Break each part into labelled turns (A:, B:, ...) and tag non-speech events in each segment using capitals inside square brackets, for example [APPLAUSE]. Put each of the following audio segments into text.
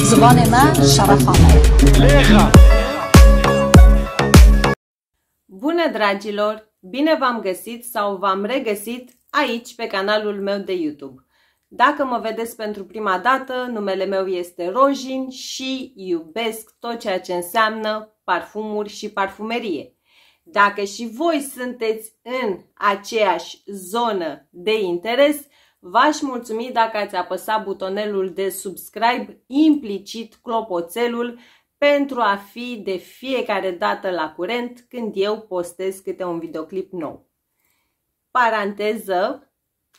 A: زبان من Bună dragilor! Bine v-am găsit sau v-am regăsit aici pe canalul meu de YouTube. Dacă mă vedeți pentru prima dată, numele meu este Rojin și iubesc tot ceea ce înseamnă parfumuri și parfumerie. Dacă și voi sunteți în aceeași zonă de interes, V-aș mulțumi dacă ați apăsat butonelul de subscribe, implicit clopoțelul, pentru a fi de fiecare dată la curent când eu postez câte un videoclip nou. Paranteză,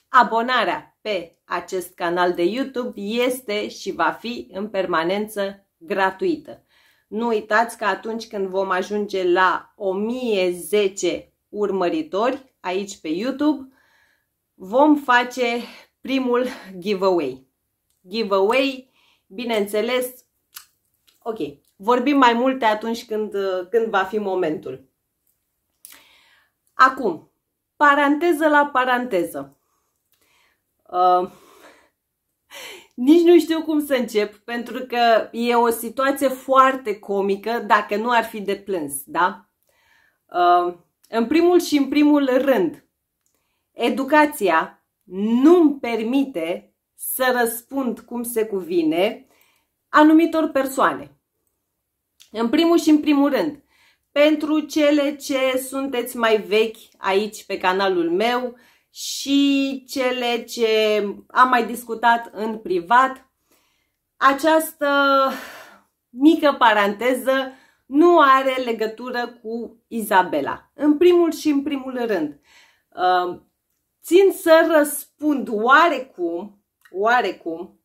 A: abonarea pe acest canal de YouTube este și va fi în permanență gratuită. Nu uitați că atunci când vom ajunge la 1010 urmăritori aici pe YouTube, vom face primul giveaway. Giveaway, bineînțeles, ok, vorbim mai multe atunci când, când va fi momentul. Acum, paranteză la paranteză. Uh, [LAUGHS] nici nu știu cum să încep, pentru că e o situație foarte comică, dacă nu ar fi de plâns, da? Uh, în primul și în primul rând, Educația nu-mi permite să răspund cum se cuvine anumitor persoane. În primul și în primul rând, pentru cele ce sunteți mai vechi aici pe canalul meu și cele ce am mai discutat în privat, această mică paranteză nu are legătură cu Izabela. În primul și în primul rând, uh, țin să răspund oarecum, oarecum,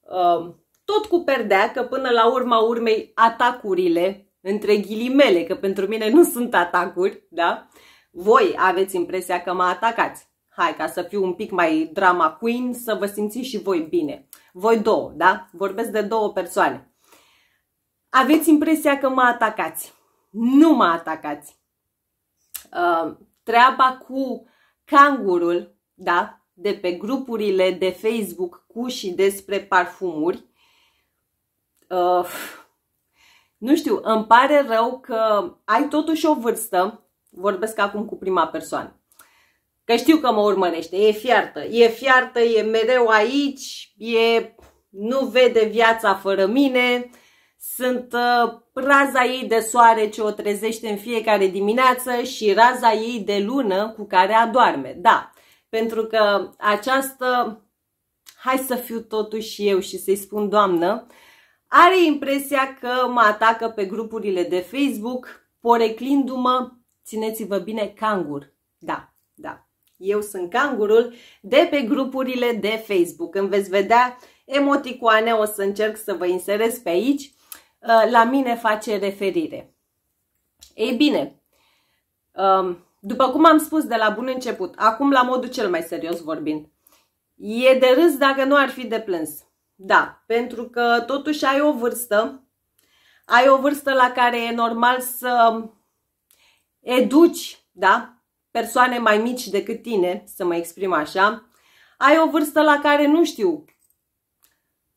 A: um, tot cu perdea, că până la urma urmei atacurile, între ghilimele, că pentru mine nu sunt atacuri, da? Voi aveți impresia că mă atacați. Hai, ca să fiu un pic mai drama queen, să vă simțiți și voi bine. Voi două, da? Vorbesc de două persoane. Aveți impresia că mă atacați. Nu mă atacați. Uh, treaba cu Cangurul, da, de pe grupurile de Facebook cu și despre parfumuri. Uh, nu știu, îmi pare rău că ai totuși o vârstă, vorbesc acum cu prima persoană, că știu că mă urmărește, e fiartă, e fiartă, e mereu aici, e nu vede viața fără mine, uh, sunt uh, raza ei de soare ce o trezește în fiecare dimineață și raza ei de lună cu care adorme. Da, pentru că această, hai să fiu totuși eu și să-i spun doamnă, are impresia că mă atacă pe grupurile de Facebook, poreclindu-mă, țineți-vă bine, cangur. Da, da, eu sunt cangurul de pe grupurile de Facebook. Când veți vedea emoticoane, o să încerc să vă inserez pe aici Uh, la mine face referire. Ei bine, um, după cum am spus de la bun început, acum la modul cel mai serios vorbind, e de râs dacă nu ar fi de plâns. Da, pentru că totuși ai o vârstă, ai o vârstă la care e normal să educi, da, persoane mai mici decât tine, să mă exprim așa, ai o vârstă la care nu știu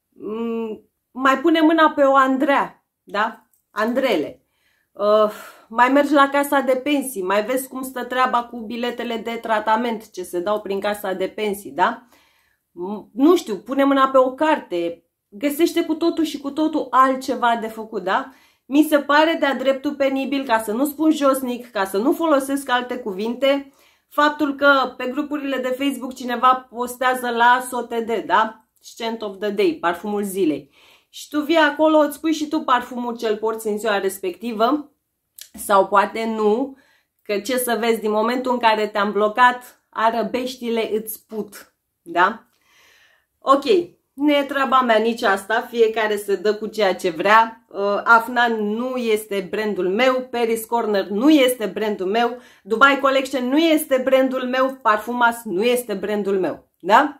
A: mm, mai pune mâna pe o Andrea, da? Andrele. Uh, mai mergi la casa de pensii, mai vezi cum stă treaba cu biletele de tratament ce se dau prin casa de pensii, da? Nu știu, pune mâna pe o carte, găsește cu totul și cu totul altceva de făcut, da? Mi se pare de-a dreptul penibil, ca să nu spun josnic, ca să nu folosesc alte cuvinte, faptul că pe grupurile de Facebook cineva postează la SOTD, da? Scent of the Day, parfumul zilei și tu vii acolo, îți pui și tu parfumul cel porți în ziua respectivă sau poate nu, că ce să vezi, din momentul în care te-am blocat, arăbeștile îți put, da? Ok, nu e treaba mea nici asta, fiecare se dă cu ceea ce vrea. Uh, Afna Afnan nu este brandul meu, Paris Corner nu este brandul meu, Dubai Collection nu este brandul meu, Parfumas nu este brandul meu, da?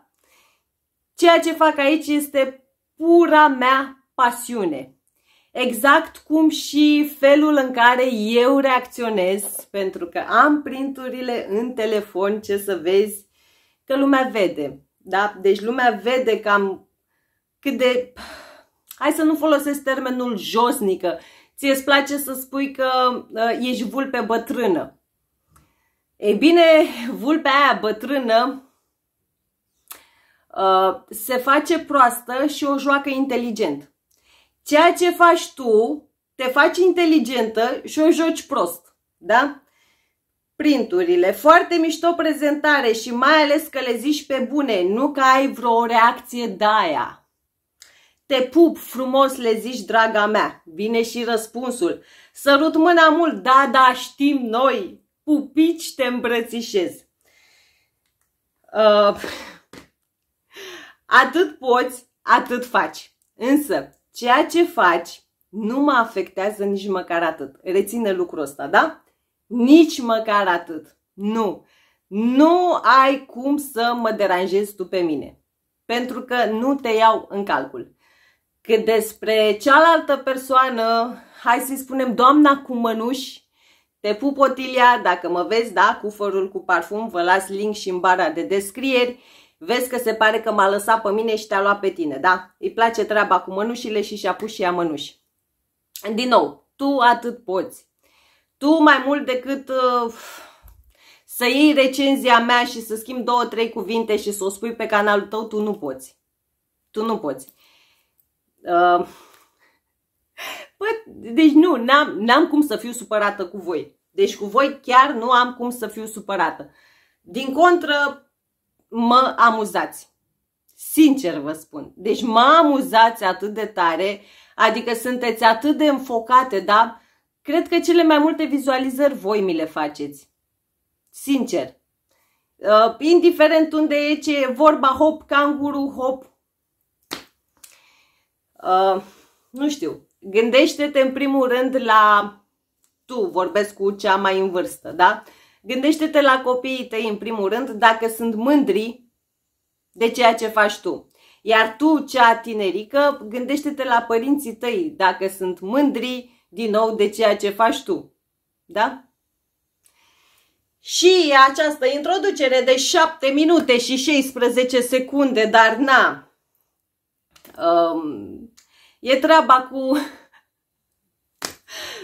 A: Ceea ce fac aici este pura mea pasiune. Exact cum și felul în care eu reacționez, pentru că am printurile în telefon, ce să vezi, că lumea vede. Da? Deci lumea vede cam cât de... Hai să nu folosesc termenul josnică. Ție îți place să spui că uh, ești vulpe bătrână. Ei bine, vulpea aia bătrână Uh, se face proastă și o joacă inteligent. Ceea ce faci tu, te faci inteligentă și o joci prost. Da? Printurile, foarte mișto prezentare și mai ales că le zici pe bune, nu că ai vreo reacție de aia. Te pup frumos, le zici, draga mea. Vine și răspunsul. Sărut mâna mult, da, da, știm noi. Pupici, te îmbrățișez. Uh, Atât poți, atât faci. Însă, ceea ce faci nu mă afectează nici măcar atât. Reține lucrul ăsta, da? Nici măcar atât. Nu. Nu ai cum să mă deranjezi tu pe mine. Pentru că nu te iau în calcul. Că despre cealaltă persoană, hai să-i spunem doamna cu mănuși, te pup, Otilia, dacă mă vezi, da, cu fărul cu parfum, vă las link și în bara de descrieri. Vezi că se pare că m-a lăsat pe mine și te-a luat pe tine, da? Îi place treaba cu mănușile și și-a pus și ea mănuși. Din nou, tu atât poți. Tu mai mult decât uh, să iei recenzia mea și să schimbi două, trei cuvinte și să o spui pe canalul tău, tu nu poți. Tu nu poți. Uh, bă, deci nu, n-am cum să fiu supărată cu voi. Deci cu voi chiar nu am cum să fiu supărată. Din contră, mă amuzați. Sincer vă spun. Deci mă amuzați atât de tare, adică sunteți atât de înfocate, da? Cred că cele mai multe vizualizări voi mi le faceți. Sincer. Uh, indiferent unde e ce e vorba, hop, canguru, hop. Uh, nu știu. Gândește-te în primul rând la tu, vorbesc cu cea mai în vârstă, da? Uh, Gândește-te la copiii tăi, în primul rând, dacă sunt mândri de ceea ce faci tu. Iar tu, cea tinerică, gândește-te la părinții tăi, dacă sunt mândri, din nou, de ceea ce faci tu. Da? Și această introducere de 7 minute și 16 secunde, dar na, um, e treaba cu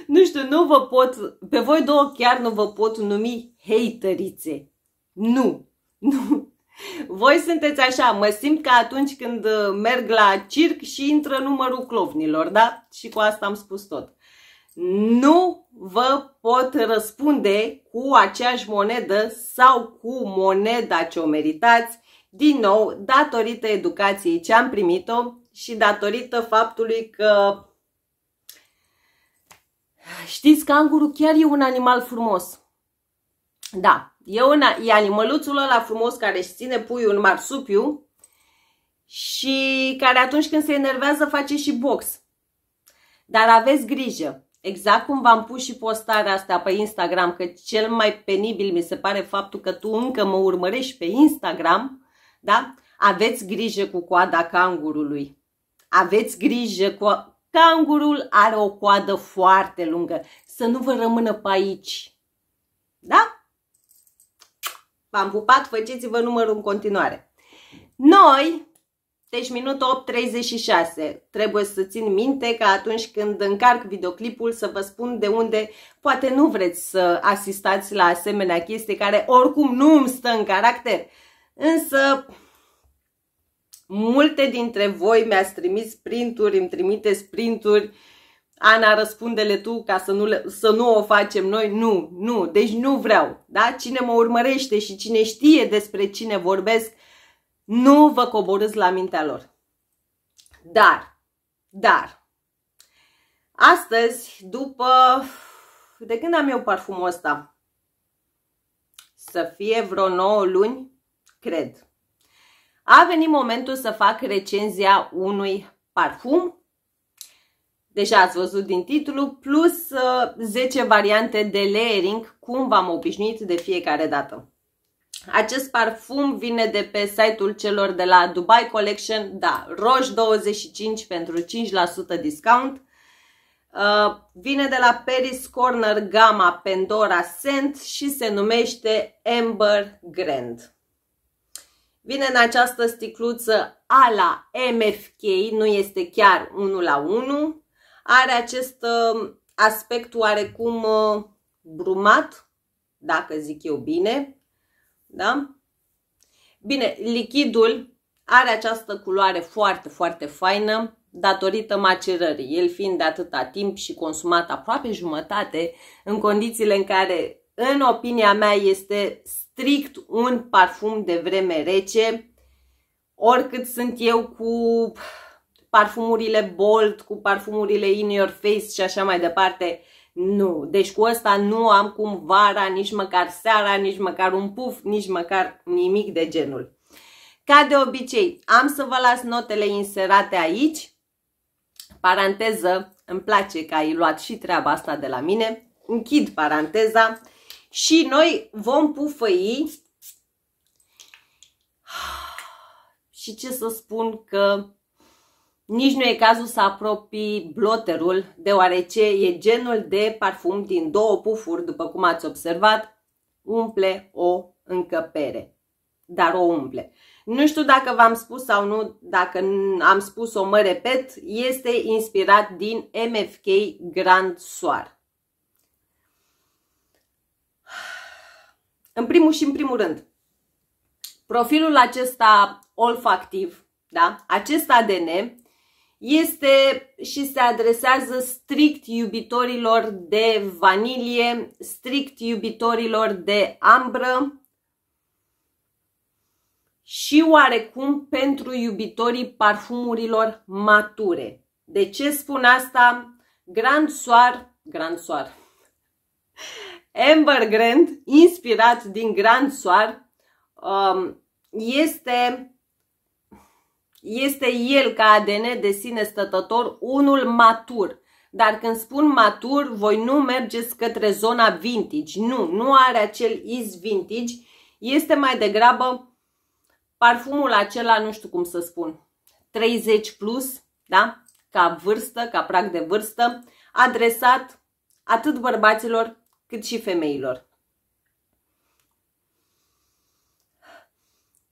A: nu știu, nu vă pot, pe voi două chiar nu vă pot numi haterițe. Nu, nu. Voi sunteți așa, mă simt ca atunci când uh, merg la circ și intră numărul clovnilor, da? Și cu asta am spus tot. Nu vă pot răspunde cu aceeași monedă sau cu moneda ce o meritați, din nou, datorită educației ce am primit-o și datorită faptului că Știți, cangurul chiar e un animal frumos. Da, e, un, e animăluțul ăla frumos care își ține puiul în marsupiu și care atunci când se enervează face și box. Dar aveți grijă, exact cum v-am pus și postarea asta pe Instagram, că cel mai penibil mi se pare faptul că tu încă mă urmărești pe Instagram, da? Aveți grijă cu coada cangurului. Aveți grijă cu, Cangurul are o coadă foarte lungă. Să nu vă rămână pe aici. Da? V-am pupat, faceți-vă numărul în continuare. Noi, deci minutul 8.36, trebuie să țin minte că atunci când încarc videoclipul să vă spun de unde poate nu vreți să asistați la asemenea chestii care oricum nu îmi stă în caracter. Însă Multe dintre voi mi-ați trimis printuri, îmi trimiteți printuri. Ana, răspundele tu ca să nu, să nu o facem noi. Nu, nu, deci nu vreau. Da? Cine mă urmărește și cine știe despre cine vorbesc, nu vă coborâți la mintea lor. Dar, dar, astăzi, după, de când am eu parfumul ăsta? Să fie vreo 9 luni, cred. A venit momentul să fac recenzia unui parfum. Deja ați văzut din titlu, plus 10 uh, variante de layering, cum v-am obișnuit de fiecare dată. Acest parfum vine de pe site-ul celor de la Dubai Collection, da, roș 25 pentru 5% discount. Uh, vine de la Paris Corner Gamma Pandora Scent și se numește Amber Grand. Vine în această sticluță la MFK, nu este chiar 1 la 1. Are acest um, aspect oarecum uh, brumat, dacă zic eu bine. Da? Bine, lichidul are această culoare foarte, foarte faină datorită macerării, el fiind de atâta timp și consumat aproape jumătate în condițiile în care, în opinia mea, este strict un parfum de vreme rece, oricât sunt eu cu parfumurile bold, cu parfumurile in your face și așa mai departe, nu. Deci cu ăsta nu am cum vara, nici măcar seara, nici măcar un puf, nici măcar nimic de genul. Ca de obicei, am să vă las notele inserate aici. Paranteză, îmi place că ai luat și treaba asta de la mine. Închid paranteza și noi vom pufăi. Și ce să spun că nici nu e cazul să apropii bloterul, deoarece e genul de parfum din două pufuri, după cum ați observat, umple o încăpere. Dar o umple. Nu știu dacă v-am spus sau nu, dacă am spus-o, mă repet, este inspirat din MFK Grand Soar. În primul și în primul rând, profilul acesta olfactiv, da? acest ADN, este și se adresează strict iubitorilor de vanilie, strict iubitorilor de ambră și oarecum pentru iubitorii parfumurilor mature. De ce spun asta? Grand Soar, Grand Soar. Amber Grand, inspirat din Grand Soar, um, este, este el ca ADN de sine stătător, unul matur. Dar când spun matur, voi nu mergeți către zona vintage. Nu, nu are acel is vintage. Este mai degrabă parfumul acela, nu știu cum să spun, 30 plus, da? ca vârstă, ca prag de vârstă, adresat atât bărbaților cât și femeilor.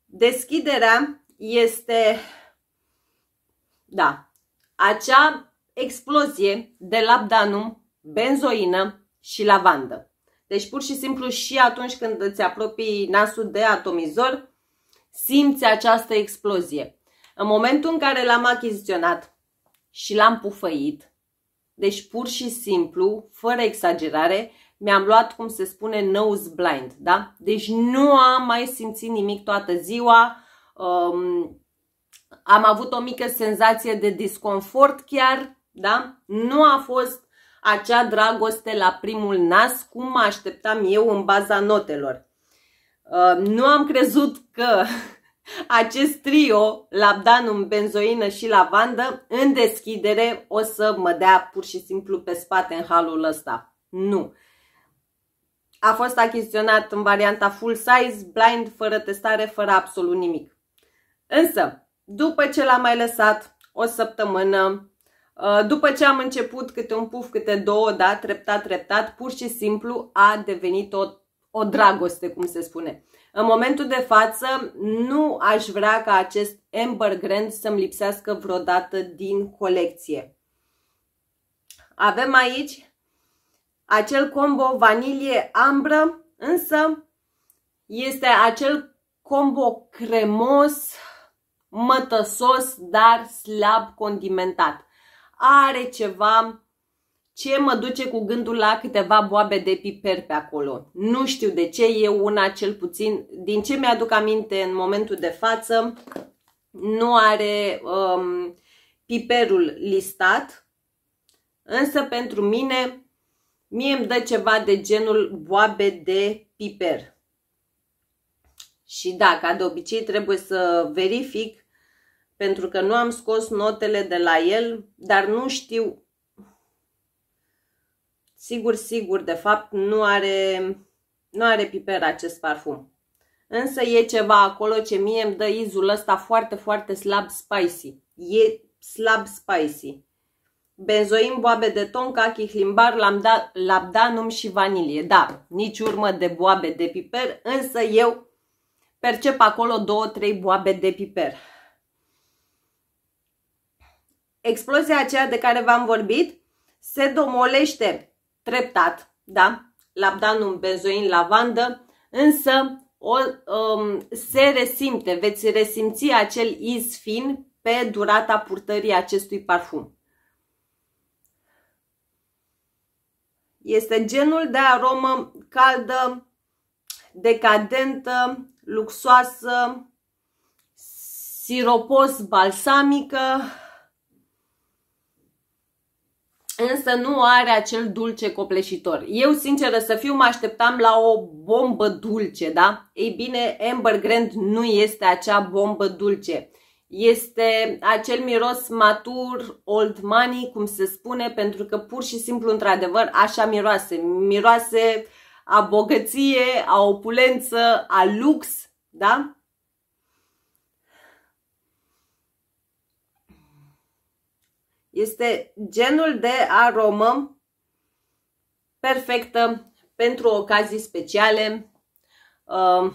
A: Deschiderea este, da, acea explozie de labdanum, benzoină și lavandă. Deci pur și simplu și atunci când îți apropii nasul de atomizor, simți această explozie. În momentul în care l-am achiziționat și l-am pufăit, deci pur și simplu, fără exagerare, mi-am luat, cum se spune, nose blind, da? Deci nu am mai simțit nimic toată ziua, um, am avut o mică senzație de disconfort chiar, da? Nu a fost acea dragoste la primul nas, cum mă așteptam eu în baza notelor. Um, nu am crezut că [LAUGHS] acest trio, labdanum, benzoină și lavandă, în deschidere o să mă dea pur și simplu pe spate în halul ăsta. Nu a fost achiziționat în varianta full size, blind, fără testare, fără absolut nimic. Însă, după ce l-am mai lăsat o săptămână, ă, după ce am început câte un puf, câte două, da, treptat, treptat, pur și simplu a devenit o, o dragoste, cum se spune. În momentul de față, nu aș vrea ca acest Amber Grand să-mi lipsească vreodată din colecție. Avem aici acel combo vanilie-ambră, însă este acel combo cremos, mătăsos, dar slab condimentat. Are ceva ce mă duce cu gândul la câteva boabe de piper pe acolo. Nu știu de ce, e una cel puțin, din ce mi-aduc aminte în momentul de față, nu are um, piperul listat, însă pentru mine Mie îmi dă ceva de genul boabe de piper. Și da, ca de obicei trebuie să verific pentru că nu am scos notele de la el, dar nu știu sigur, sigur, de fapt nu are, nu are piper acest parfum. Însă e ceva acolo ce mie îmi dă izul ăsta foarte, foarte slab spicy. E slab spicy benzoin, boabe de ton, cachi, limbar, labdanum și vanilie. Da, nici urmă de boabe de piper, însă eu percep acolo două, trei boabe de piper. Explozia aceea de care v-am vorbit se domolește treptat, da? Labdanum, benzoin, lavandă, însă o, um, se resimte, veți resimți acel iz fin pe durata purtării acestui parfum. Este genul de aromă caldă, decadentă, luxoasă, siropos balsamică, însă nu are acel dulce copleșitor. Eu, sinceră să fiu, mă așteptam la o bombă dulce, da? Ei bine, Amber Grand nu este acea bombă dulce este acel miros matur, old money, cum se spune, pentru că pur și simplu, într-adevăr, așa miroase. Miroase a bogăție, a opulență, a lux, da? Este genul de aromă perfectă pentru ocazii speciale. Uh,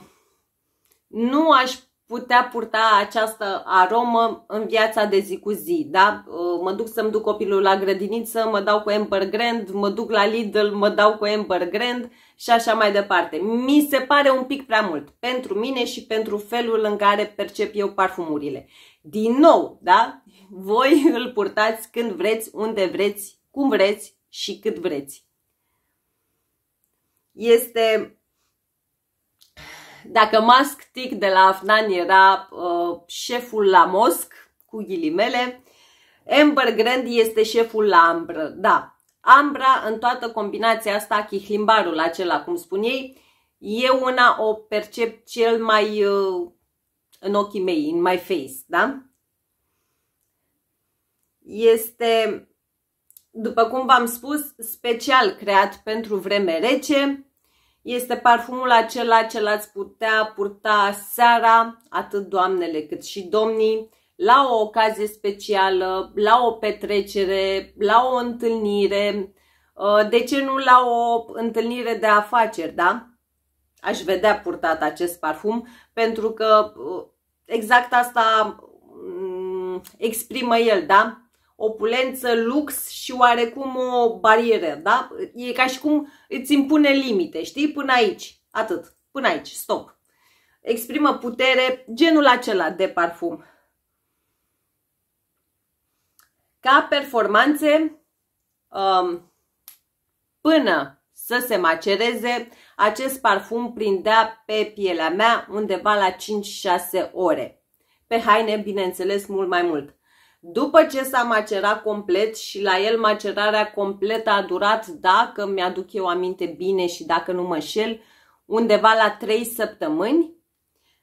A: nu aș putea purta această aromă în viața de zi cu zi. Da? Uh, mă duc să-mi duc copilul la grădiniță, mă dau cu Amber Grand, mă duc la Lidl, mă dau cu Amber Grand și așa mai departe. Mi se pare un pic prea mult pentru mine și pentru felul în care percep eu parfumurile. Din nou, da? voi [LAUGHS] îl purtați când vreți, unde vreți, cum vreți și cât vreți. Este dacă Musk Tic de la Afnan era uh, șeful la Mosc, cu ghilimele, Amber Grand este șeful la Ambră. Da, Ambra, în toată combinația asta, chihlimbarul acela, cum spun ei, e una o percep cel mai uh, în ochii mei, in my face, da? Este, după cum v-am spus, special creat pentru vreme rece, este parfumul acela ce l-ați putea purta seara, atât doamnele cât și domnii, la o ocazie specială, la o petrecere, la o întâlnire, uh, de ce nu la o întâlnire de afaceri, da? Aș vedea purtat acest parfum pentru că uh, exact asta mm, exprimă el, da? opulență, lux și oarecum o barieră, da? E ca și cum îți impune limite, știi? Până aici, atât, până aici, stop. Exprimă putere, genul acela de parfum. Ca performanțe, um, până să se macereze, acest parfum prindea pe pielea mea undeva la 5-6 ore. Pe haine, bineînțeles, mult mai mult. După ce s-a macerat complet și la el macerarea completă a durat, dacă mi-aduc eu aminte bine și dacă nu mă șel, undeva la 3 săptămâni.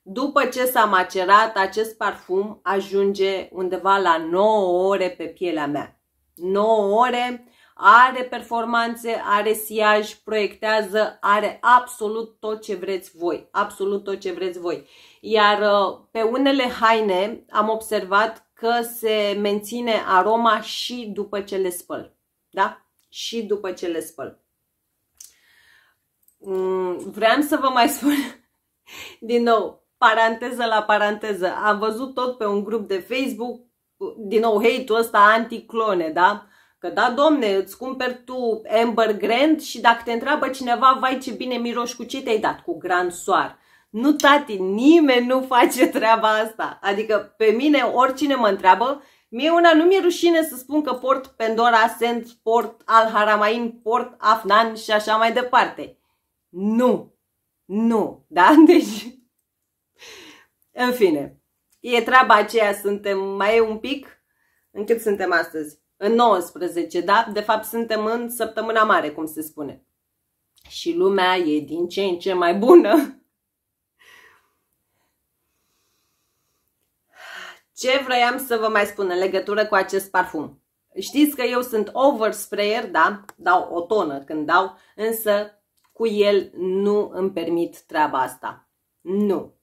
A: După ce s-a macerat, acest parfum ajunge undeva la 9 ore pe pielea mea. 9 ore, are performanțe, are siaj, proiectează, are absolut tot ce vreți voi, absolut tot ce vreți voi. Iar uh, pe unele haine am observat că se menține aroma și după ce le spăl. Da? Și după ce le spăl. Mm, vreau să vă mai spun [LAUGHS] din nou, paranteză la paranteză. Am văzut tot pe un grup de Facebook, din nou hate-ul ăsta anticlone, da? Că da, domne, îți cumperi tu Amber Grand și dacă te întreabă cineva, vai ce bine miroși, cu ce te-ai dat? Cu Grand Soar. Nu, tati, nimeni nu face treaba asta. Adică pe mine, oricine mă întreabă, mie una nu mi-e rușine să spun că port Pandora, Sand, port Al Haramain, port Afnan și așa mai departe. Nu. Nu. Da? [LAUGHS] Deci... În fine. E treaba aceea, suntem mai un pic. În cât suntem astăzi? În 19, da? De fapt, suntem în săptămâna mare, cum se spune. Și lumea e din ce în ce mai bună Ce vroiam să vă mai spun în legătură cu acest parfum? Știți că eu sunt oversprayer, da, dau o tonă când dau, însă cu el nu îmi permit treaba asta. Nu.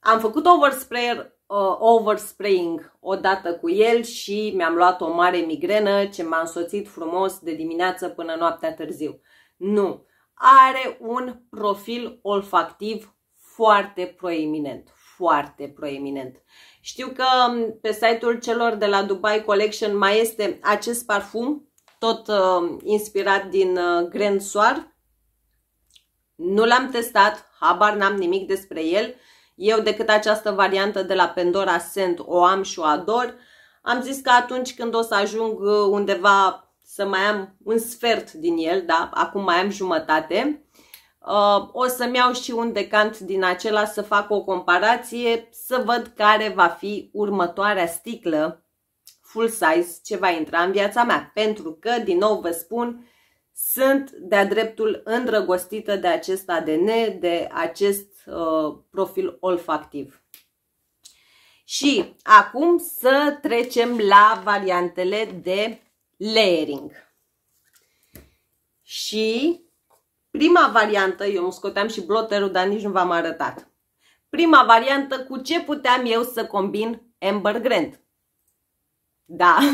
A: Am făcut oversprayer uh, overspraying odată cu el și mi-am luat o mare migrenă ce m-a însoțit frumos de dimineață până noaptea târziu. Nu, are un profil olfactiv foarte proeminent, foarte proeminent. Știu că mm, pe site-ul celor de la Dubai Collection mai este acest parfum, tot uh, inspirat din uh, Grand Soir. Nu l-am testat, habar n-am nimic despre el. Eu decât această variantă de la Pandora Scent o am și o ador. Am zis că atunci când o să ajung undeva să mai am un sfert din el, da, acum mai am jumătate, Uh, o să-mi iau și un decant din acela să fac o comparație, să văd care va fi următoarea sticlă full size ce va intra în viața mea. Pentru că, din nou vă spun, sunt de-a dreptul îndrăgostită de acest ADN, de acest uh, profil olfactiv. Și acum să trecem la variantele de layering. Și Prima variantă, eu îmi scoteam și blotterul, dar nici nu v-am arătat. Prima variantă, cu ce puteam eu să combin Amber Grant? Da, [LAUGHS]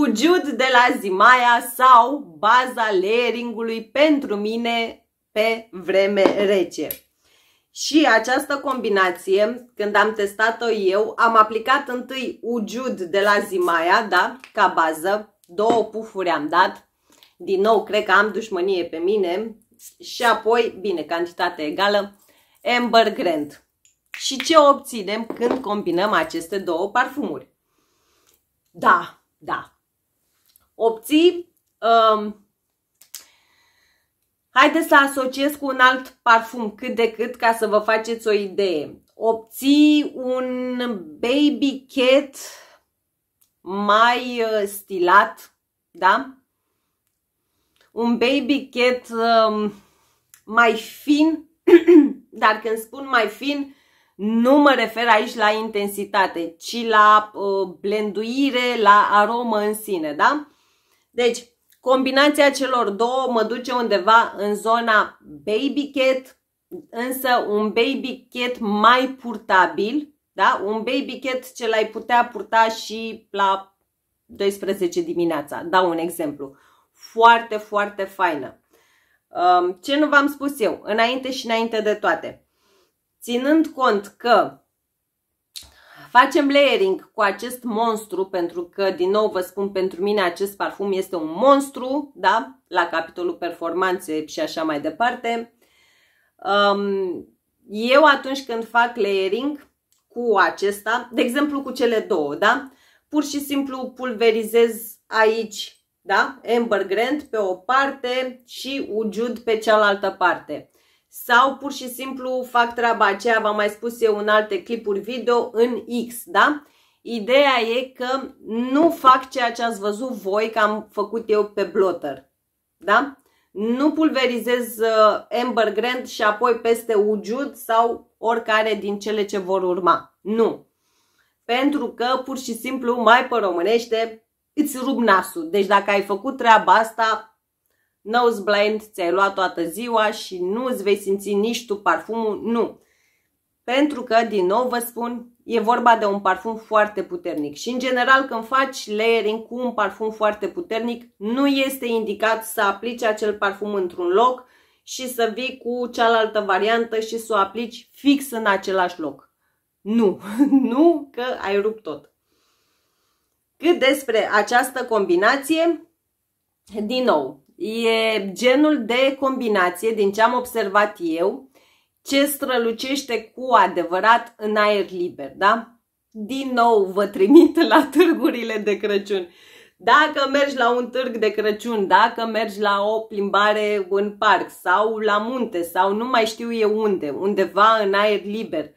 A: ugiud de la Zimaia sau baza leeringului pentru mine pe vreme rece. Și această combinație, când am testat-o eu, am aplicat întâi ugiud de la Zimaia, da, ca bază, două pufuri am dat, din nou cred că am dușmănie pe mine și apoi, bine, cantitate egală, Amber Grand. Și ce obținem când combinăm aceste două parfumuri? Da, da. Obții, um, haideți să asociez cu un alt parfum cât de cât ca să vă faceți o idee. Obții un baby cat mai uh, stilat, da? un baby cat um, mai fin, [CLEARS THROAT] dar când spun mai fin, nu mă refer aici la intensitate, ci la uh, blenduire, la aromă în sine, da? Deci, combinația celor două mă duce undeva în zona baby cat, însă un baby cat mai purtabil, da? Un baby cat ce l-ai putea purta și la 12 dimineața, dau un exemplu foarte, foarte faină. Um, ce nu v-am spus eu, înainte și înainte de toate, ținând cont că facem layering cu acest monstru, pentru că, din nou vă spun, pentru mine acest parfum este un monstru, da? La capitolul performanțe și așa mai departe. Um, eu atunci când fac layering cu acesta, de exemplu cu cele două, da? Pur și simplu pulverizez aici da? Amber Grant pe o parte și Ujud pe cealaltă parte. Sau pur și simplu fac treaba aceea, v-am mai spus eu în alte clipuri video, în X, da? Ideea e că nu fac ceea ce ați văzut voi că am făcut eu pe blotter, da? Nu pulverizez uh, Amber Grant și apoi peste Ujud sau oricare din cele ce vor urma. Nu. Pentru că, pur și simplu, mai pe românește, îți rup nasul. Deci dacă ai făcut treaba asta, nose blend ți-ai luat toată ziua și nu îți vei simți nici tu parfumul, nu. Pentru că, din nou vă spun, e vorba de un parfum foarte puternic și în general când faci layering cu un parfum foarte puternic, nu este indicat să aplici acel parfum într-un loc și să vii cu cealaltă variantă și să o aplici fix în același loc. Nu, [LAUGHS] nu că ai rupt tot. Cât despre această combinație, din nou, e genul de combinație, din ce am observat eu, ce strălucește cu adevărat în aer liber, da? Din nou vă trimit la târgurile de Crăciun. Dacă mergi la un târg de Crăciun, dacă mergi la o plimbare în parc sau la munte sau nu mai știu eu unde, undeva în aer liber,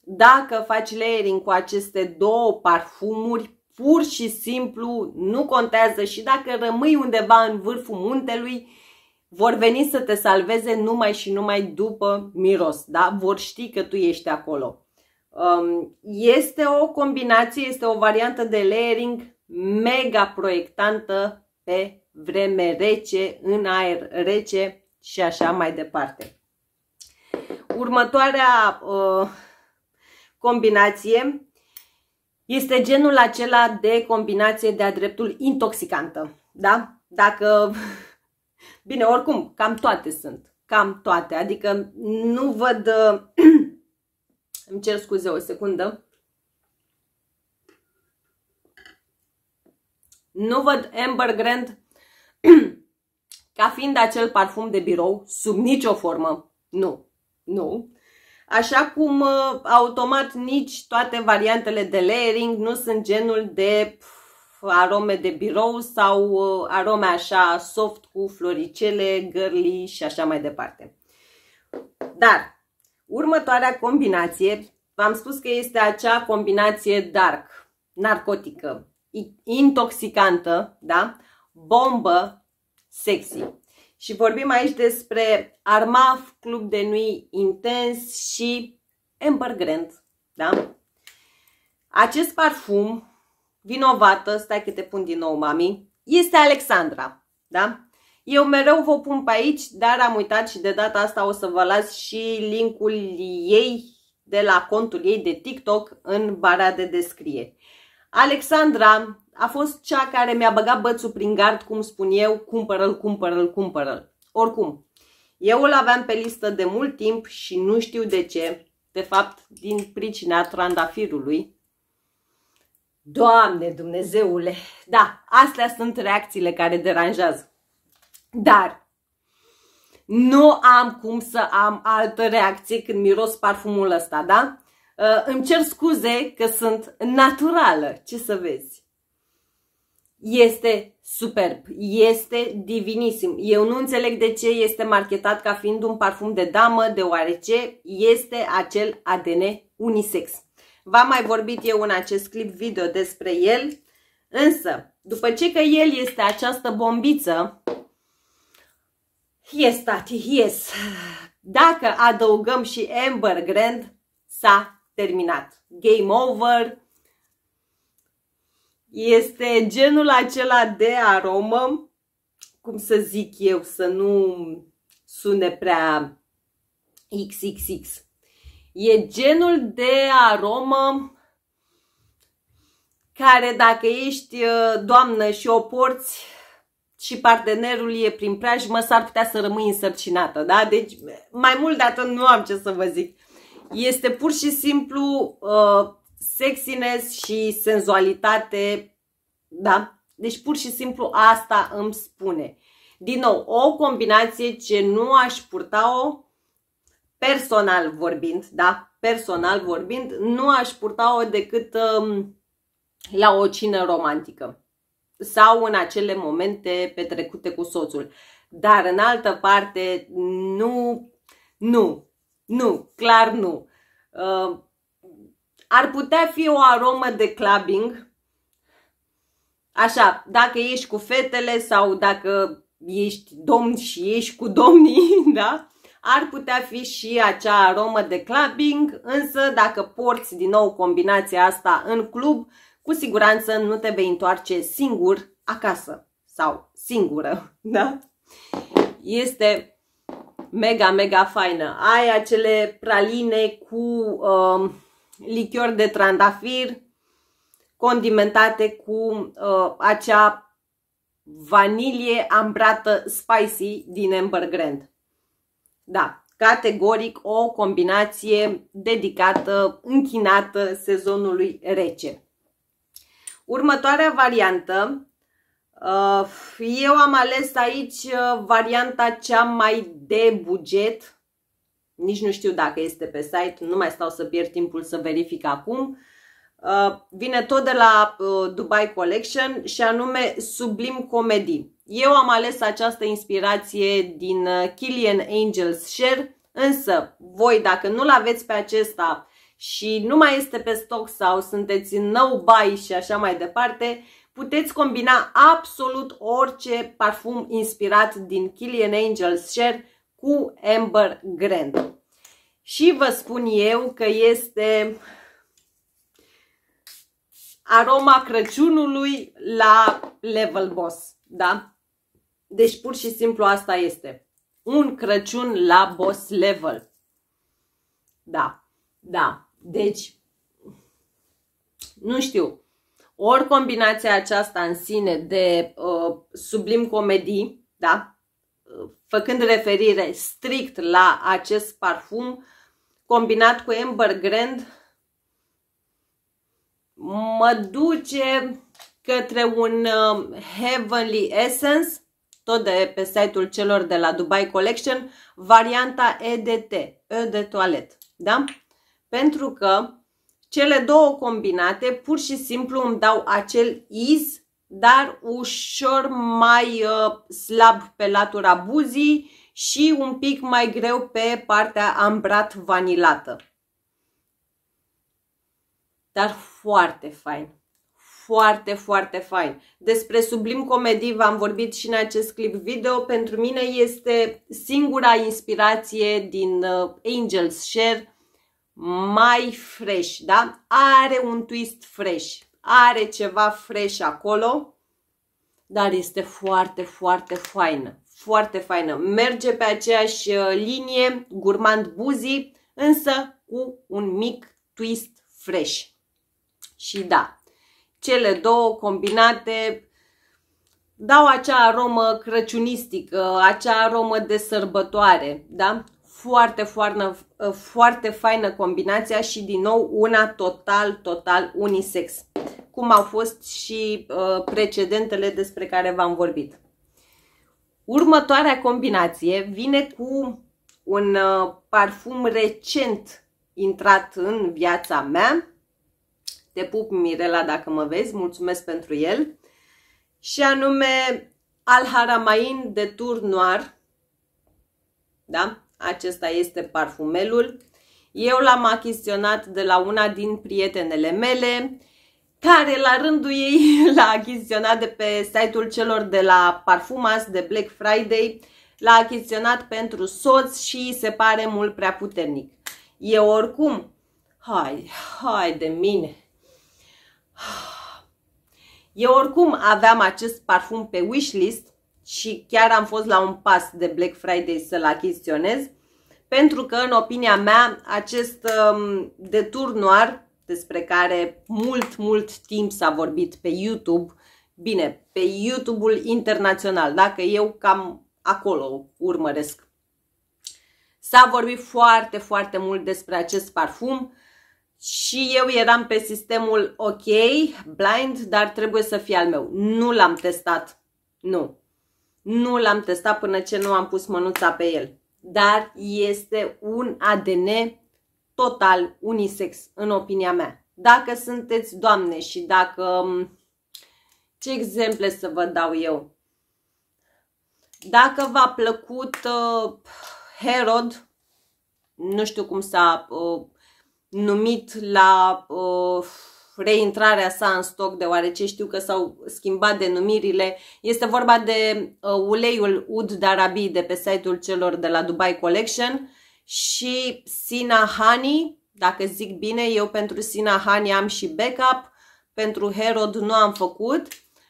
A: dacă faci layering cu aceste două parfumuri pur și simplu nu contează și dacă rămâi undeva în vârful muntelui, vor veni să te salveze numai și numai după miros, da? Vor ști că tu ești acolo. Um, este o combinație, este o variantă de layering mega proiectantă pe vreme rece, în aer rece și așa mai departe. Următoarea uh, combinație este genul acela de combinație de-a dreptul intoxicantă, da? Dacă... [LAUGHS] Bine, oricum, cam toate sunt. Cam toate. Adică nu văd... [CLEARS THROAT] Îmi cer scuze o secundă. Nu văd Amber Grand [CLEARS THROAT] ca fiind acel parfum de birou sub nicio formă. Nu. Nu așa cum uh, automat nici toate variantele de layering nu sunt genul de arome de birou sau uh, arome așa soft cu floricele, girly și așa mai departe. Dar următoarea combinație, v-am spus că este acea combinație dark, narcotică, intoxicantă, da? bombă, sexy și vorbim aici despre Armaf, club de nui intens și Amber Grand. Da? Acest parfum, vinovată, stai că te pun din nou, mami, este Alexandra. Da? Eu mereu vă pun pe aici, dar am uitat și de data asta o să vă las și linkul ei de la contul ei de TikTok în bara de descriere. Alexandra a fost cea care mi-a băgat bățul prin gard, cum spun eu, cumpără-l, cumpără-l, cumpără-l. Oricum, eu îl aveam pe listă de mult timp și nu știu de ce, de fapt din pricina trandafirului. Doamne Dumnezeule! Da, astea sunt reacțiile care deranjează. Dar nu am cum să am altă reacție când miros parfumul ăsta, da? Îmi cer scuze că sunt naturală, ce să vezi este superb, este divinism. Eu nu înțeleg de ce este marketat ca fiind un parfum de damă, deoarece este acel ADN unisex. V-am mai vorbit eu în acest clip video despre el, însă, după ce că el este această bombiță, yes, tati, yes, dacă adăugăm și Amber Grand, s-a terminat. Game over, este genul acela de aromă, cum să zic eu, să nu sune prea XXX. E genul de aromă care dacă ești ă, doamnă și o porți și partenerul e prin preajmă, s-ar putea să rămâi însărcinată, da? Deci mai mult de atât nu am ce să vă zic. Este pur și simplu uh, sexiness și senzualitate, da? Deci pur și simplu asta îmi spune. Din nou, o combinație ce nu aș purta-o personal vorbind, da? Personal vorbind, nu aș purta-o decât um, la o cină romantică sau în acele momente petrecute cu soțul. Dar în altă parte, nu, nu, nu, clar nu. Uh, ar putea fi o aromă de clubbing. Așa, dacă ești cu fetele sau dacă ești domn și ești cu domnii, [LAUGHS] da? Ar putea fi și acea aromă de clubbing, însă dacă porți din nou combinația asta în club, cu siguranță nu te vei întoarce singur acasă sau singură, [LAUGHS] da? Este mega, mega faină. Ai acele praline cu... Uh, lichior de trandafir condimentate cu uh, acea vanilie ambrată spicy din Amber Grand. Da, categoric o combinație dedicată, închinată sezonului rece. Următoarea variantă, uh, eu am ales aici uh, varianta cea mai de buget, nici nu știu dacă este pe site, nu mai stau să pierd timpul să verific acum. Uh, vine tot de la uh, Dubai Collection și anume Sublim Comedy. Eu am ales această inspirație din uh, Killian Angels Share, însă voi dacă nu-l aveți pe acesta și nu mai este pe stoc sau sunteți în no buy și așa mai departe, puteți combina absolut orice parfum inspirat din Killian Angels Share cu Amber Grand. Și vă spun eu că este aroma Crăciunului la level boss, da? Deci pur și simplu asta este. Un Crăciun la boss level. Da, da. Deci, nu știu, ori combinația aceasta în sine de uh, sublim comedii, da? făcând referire strict la acest parfum combinat cu Amber Grand, mă duce către un um, Heavenly Essence, tot de pe site-ul celor de la Dubai Collection, varianta EDT, E de toalet, da? Pentru că cele două combinate pur și simplu îmi dau acel iz dar ușor mai uh, slab pe latura buzii și un pic mai greu pe partea ambrat vanilată. Dar foarte fain. Foarte, foarte fain. Despre Sublim Comedii v-am vorbit și în acest clip video. Pentru mine este singura inspirație din uh, Angels Share mai fresh, da? Are un twist fresh are ceva fresh acolo, dar este foarte, foarte faină. Foarte faină. Merge pe aceeași uh, linie, gurmand buzi, însă cu un mic twist fresh. Și da, cele două combinate dau acea aromă crăciunistică, acea aromă de sărbătoare, da? foarte, foarte, uh, foarte faină combinația și din nou una total, total unisex, cum au fost și uh, precedentele despre care v-am vorbit. Următoarea combinație vine cu un uh, parfum recent intrat în viața mea. Te pup, Mirela, dacă mă vezi, mulțumesc pentru el. Și anume Al Haramain de Tour Noir. Da? Acesta este parfumelul. Eu l-am achiziționat de la una din prietenele mele, care la rândul ei [LAUGHS] l-a achiziționat de pe site-ul celor de la Parfumas de Black Friday, l-a achiziționat pentru soț și se pare mult prea puternic. Eu oricum, hai, hai de mine, [SIGHS] eu oricum aveam acest parfum pe wishlist și chiar am fost la un pas de Black Friday să-l achiziționez, pentru că, în opinia mea, acest um, detur noir, despre care mult, mult timp s-a vorbit pe YouTube, bine, pe YouTube-ul internațional, dacă eu cam acolo urmăresc. S-a vorbit foarte, foarte mult despre acest parfum și eu eram pe sistemul ok, blind, dar trebuie să fie al meu. Nu l-am testat, nu. Nu l-am testat până ce nu am pus mânuța pe el. Dar este un ADN total unisex, în opinia mea. Dacă sunteți doamne și dacă... Mm, ce exemple să vă dau eu? Dacă v-a plăcut uh, Herod, nu știu cum s-a uh, numit la... Uh, reintrarea sa în stoc, deoarece știu că s-au schimbat denumirile. Este vorba de uh, uleiul Ud Darabi de pe site-ul celor de la Dubai Collection și Sina honey. dacă zic bine, eu pentru Sina honey am și backup, pentru Herod nu am făcut.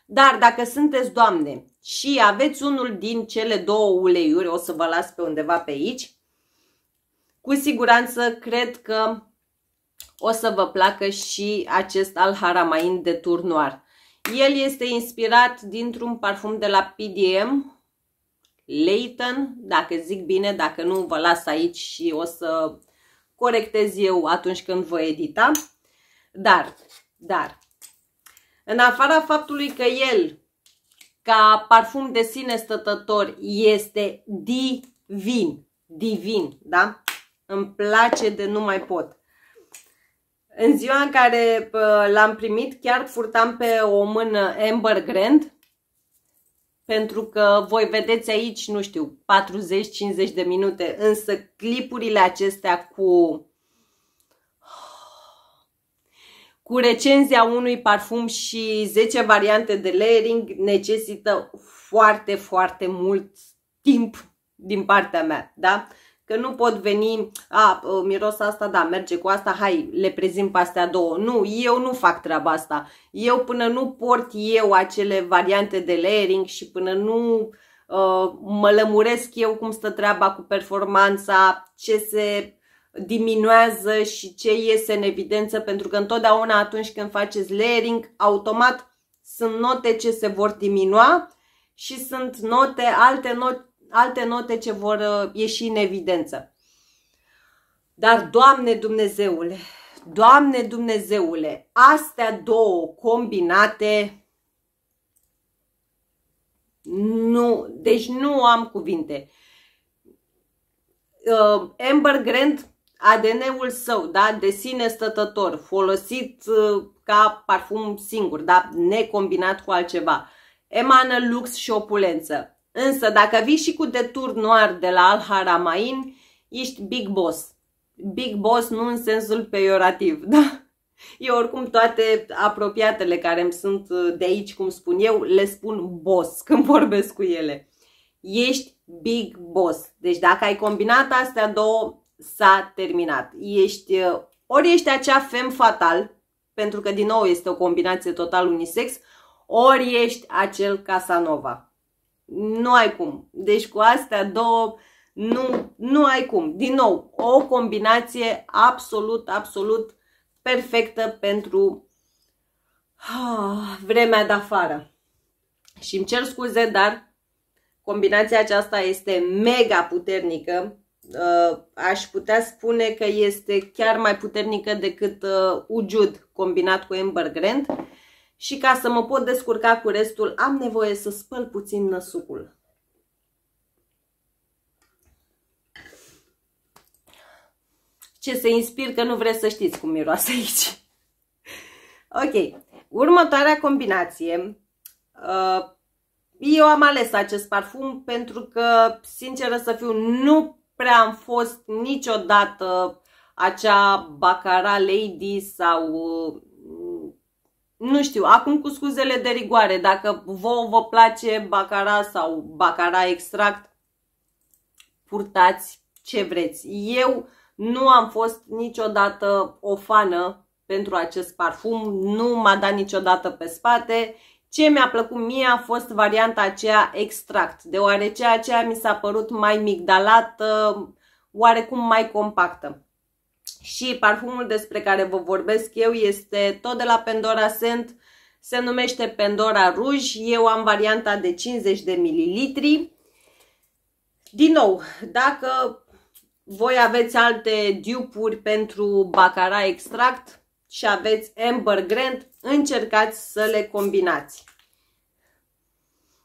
A: Dar dacă sunteți doamne și aveți unul din cele două uleiuri, o să vă las pe undeva pe aici, cu siguranță cred că o să vă placă și acest Al Haramain de turnoar. El este inspirat dintr-un parfum de la PDM, Leighton, dacă zic bine, dacă nu vă las aici și o să corectez eu atunci când voi edita. Dar, dar, în afara faptului că el, ca parfum de sine stătător, este divin, divin, da? Îmi place de nu mai pot. În ziua în care l-am primit, chiar furtam pe o mână Amber Grand, pentru că voi vedeți aici, nu știu, 40-50 de minute, însă clipurile acestea cu cu recenzia unui parfum și 10 variante de layering necesită foarte, foarte mult timp din partea mea, da? că nu pot veni, a, uh, miros asta, da, merge cu asta, hai, le prezint pe astea două. Nu, eu nu fac treaba asta. Eu până nu port eu acele variante de layering și până nu uh, mă lămuresc eu cum stă treaba cu performanța, ce se diminuează și ce iese în evidență, pentru că întotdeauna atunci când faceți layering, automat sunt note ce se vor diminua și sunt note, alte note alte note ce vor uh, ieși în evidență. Dar, Doamne Dumnezeule, Doamne Dumnezeule, astea două combinate, nu, deci nu am cuvinte. Uh, Amber Grant, ADN-ul său, da, de sine stătător, folosit uh, ca parfum singur, da, necombinat cu altceva. Emană lux și opulență. Însă dacă vii și cu detur noir de la Al-Haramain, ești big boss. Big boss nu în sensul peiorativ, [LAUGHS] da? Eu oricum toate apropiatele care îmi sunt uh, de aici, cum spun eu, le spun boss [LAUGHS] când vorbesc cu ele. Ești big boss. Deci dacă ai combinat astea două, s-a terminat. Ești, uh, ori ești acea fem fatal, pentru că din nou este o combinație total unisex, ori ești acel Casanova. Nu ai cum. Deci cu astea două nu, nu ai cum. Din nou, o combinație absolut, absolut perfectă pentru ah, vremea de afară. Și îmi cer scuze, dar combinația aceasta este mega puternică. Uh, aș putea spune că este chiar mai puternică decât Ujud uh, combinat cu Amber Grand și ca să mă pot descurca cu restul, am nevoie să spăl puțin năsucul. Ce se inspir că nu vreți să știți cum miroase aici. Ok, următoarea combinație. Uh, eu am ales acest parfum pentru că, sinceră să fiu, nu prea am fost niciodată acea Bacara Lady sau uh, nu știu, acum cu scuzele de rigoare, dacă vouă vă place bacara sau bacara extract, purtați ce vreți. Eu nu am fost niciodată o fană pentru acest parfum, nu m-a dat niciodată pe spate. Ce mi-a plăcut mie a fost varianta aceea extract, deoarece aceea mi s-a părut mai migdalată, oarecum mai compactă. Și parfumul despre care vă vorbesc eu este tot de la Pandora Scent, se numește Pandora Rouge, eu am varianta de 50 de mililitri. Din nou, dacă voi aveți alte dupuri pentru bacara extract și aveți Amber Grand, încercați să le combinați.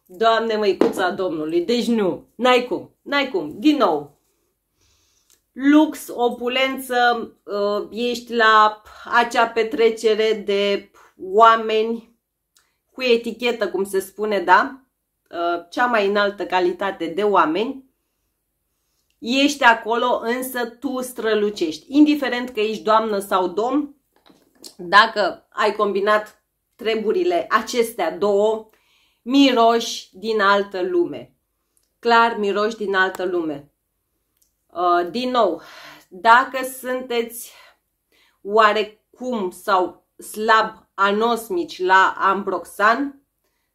A: Doamne măicuța Domnului, deci nu, n-ai cum, n-ai cum, din nou, lux, opulență, uh, ești la acea petrecere de oameni cu etichetă, cum se spune, da? Uh, cea mai înaltă calitate de oameni. Ești acolo, însă tu strălucești. Indiferent că ești doamnă sau domn, dacă ai combinat treburile acestea două, miroși din altă lume. Clar, miroși din altă lume. Uh, din nou, dacă sunteți oarecum sau slab anosmici la ambroxan,